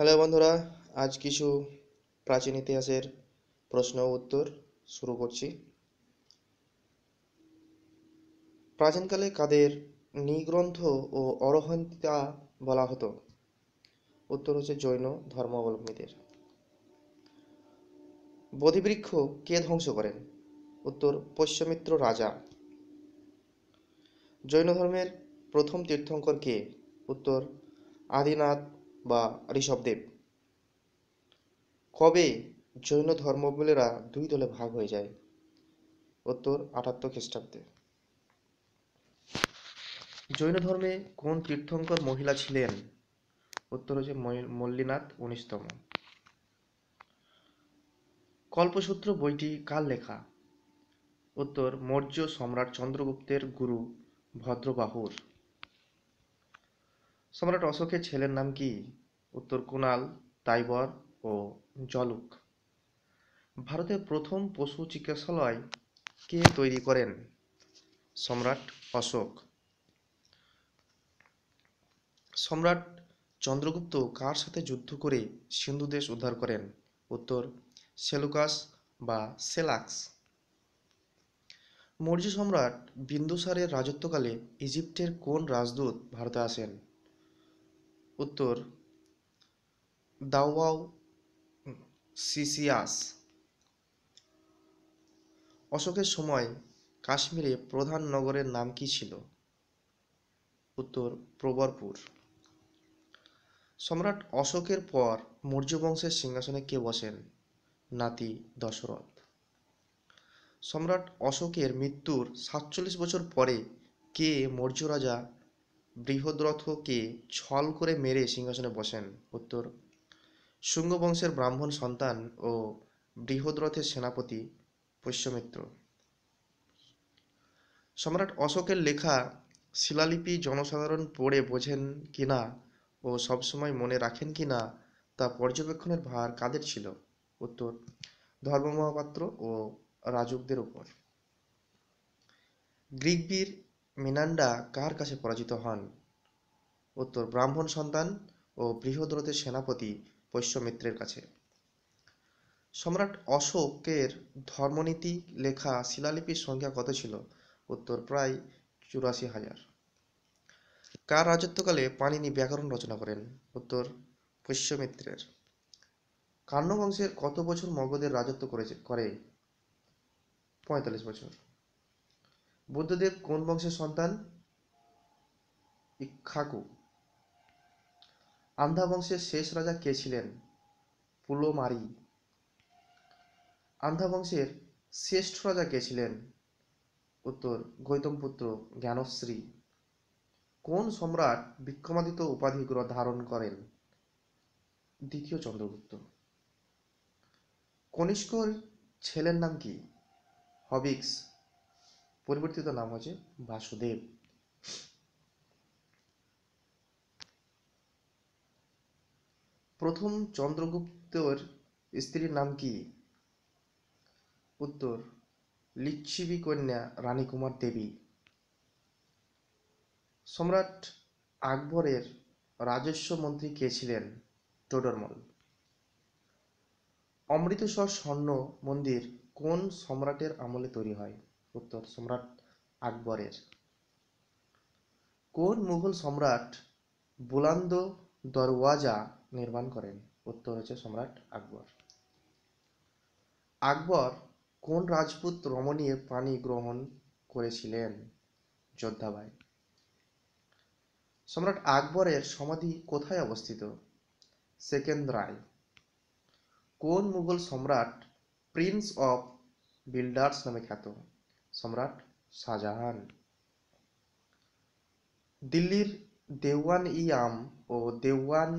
hello বন্ধুরা আজ কিছু প্রাচীন ইতিহাসের প্রশ্ন উত্তর শুরু করছি প্রাচীনকালে কাদের নিগ্রন্থ ও অরহন্তা বলা হতো উত্তর হচ্ছে জৈন ধর্মাবলম্বীদের বোধিবৃক্ষ কে ধ্বংস করেন উত্তর পশ্চিমিত্র রাজা জৈন ধর্মের প্রথম তীর্থঙ্কর কে উত্তর আদিনাথ বা ঋষভদেব কবে জৈন ধর্মবলীরা দুই দলে ভাগ হয়ে যায় উত্তর আটাত্তর খ্রিস্টাব্দে জৈন ধর্মে কোন তীর্থঙ্কর মহিলা ছিলেন উত্তর হচ্ছে মল্লিনাথ উনিশতম কল্পসূত্র বইটি কার লেখা উত্তর মৌর্য সম্রাট চন্দ্রগুপ্তের গুরু ভদ্রবাহুর সম্রাট অশোকের ছেলের নাম কি উত্তর কুণাল তাইবর ও জলুক ভারতের প্রথম পশু চিকিৎসালয় কে তৈরি করেন সম্রাট অশোক সম্রাট চন্দ্রগুপ্ত কার সাথে যুদ্ধ করে সিন্ধু দেশ উদ্ধার করেন উত্তর সেলুকাস বা সেলাক্স মৌর্য সম্রাট বিন্দুসারের রাজত্বকালে ইজিপ্টের কোন রাজদূত ভারতে আসেন উত্তর দাওয়াও সিসিয়াস অশোকের সময় কাশ্মীরে প্রধান নগরের নাম কি ছিল উত্তর প্রবরপুর সম্রাট অশোকের পর মৌর্য বংশের সিংহাসনে কে বসেন নাতি দশরথ সম্রাট অশোকের মৃত্যুর সাতচল্লিশ বছর পরে কে মৌর্য রাজা বৃহদ্রথকে ছল করে মেরে সিংহাসনে বসেন উত্তর শুঙ্গবংশের ব্রাহ্মণ সন্তান ও বৃহদ্রথের সেনাপতি পৈশ্যমিত্র সম্রাট অশোকের লেখা শিলালিপি জনসাধারণ পড়ে বোঝেন কিনা ও সবসময় মনে রাখেন কিনা তা পর্যবেক্ষণের ভার কাদের ছিল উত্তর ধর্ম মহাপাত্র ও রাজকদের উপর গ্রিকবীর মেনান্ডা কার কাছে পরাজিত হন উত্তর ব্রাহ্মণ সন্তান ও বৃহদ্রথের সেনাপতি বৈশ্যমিত্রের কাছে সম্রাট অশোকের ধর্মনীতি লেখা শিলালিপির সংখ্যা কত ছিল উত্তর প্রায় চুরাশি হাজার কার রাজত্বকালে পানিনি ব্যাকরণ রচনা করেন উত্তর পুষ্যমিত্রের কান্নবংশের কত বছর মগধের রাজত্ব করেছে করে পঁয়তাল্লিশ বছর বুদ্ধদেব কোন বংশের সন্তান ইক্ষাকু আন্ধা বংশের শেষ রাজা কে ছিলেন পুলোমারি আন্ধা বংশের শ্রেষ্ঠ রাজা কে ছিলেন উত্তর গৌতমপুত্র জ্ঞানশ্রী কোন সম্রাট বিক্রমাদিত্য উপাধি ধারণ করেন দ্বিতীয় চন্দ্রগুপ্ত কনিষ্কর ছেলের নাম কি হবিক্স পরিবর্তিত নাম হচ্ছে বাসুদেব প্রথম চন্দ্রগুপ্তর স্ত্রীর নাম কি উত্তর লিচ্ছিবি কন্যা রানী কুমার দেবী সম্রাট আকবরের রাজস্ব মন্ত্রী কে ছিলেন টোডরমল অমৃতসর স্বর্ণ মন্দির কোন সম্রাটের আমলে তৈরি হয় উত্তর সম্রাট আকবরের কোন মুঘল সম্রাট বুলান্দ দরওয়াজা নির্মাণ করেন উত্তর হচ্ছে সম্রাট আকবর আকবর কোন রাজপুত রমণীয় পানি গ্রহণ করেছিলেন যোদ্ধাবাই সম্রাট আকবরের সমাধি কোথায় অবস্থিত সেকেন্দ রায় কোন মুঘল সম্রাট প্রিন্স অফ বিল্ডার্স নামে খ্যাত সম্রাট শাহজাহান দিল্লির দেওয়ান ই আম ও দেওয়ান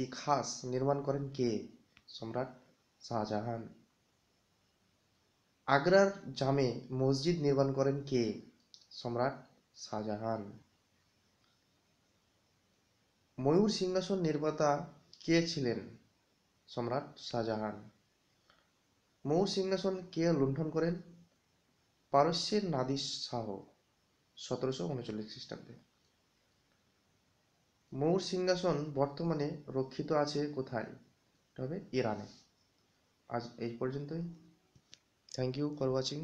ই খাস নির্মাণ করেন কে সম্রাট শাহজাহান আগ্রার জামে মসজিদ নির্মাণ করেন কে সম্রাট শাহজাহান ময়ূর সিংহাসন নির্মাতা কে ছিলেন সম্রাট শাহজাহান ময়ূর সিংহাসন কে লুণ্ঠন করেন পারস্যের নাদির শাহ সতেরোশো উনচল্লিশ খ্রিস্টাব্দে মৌর সিংহাসন বর্তমানে রক্ষিত আছে কোথায় তবে ইরানে আজ এই পর্যন্তই থ্যাংক ইউ ফর ওয়াচিং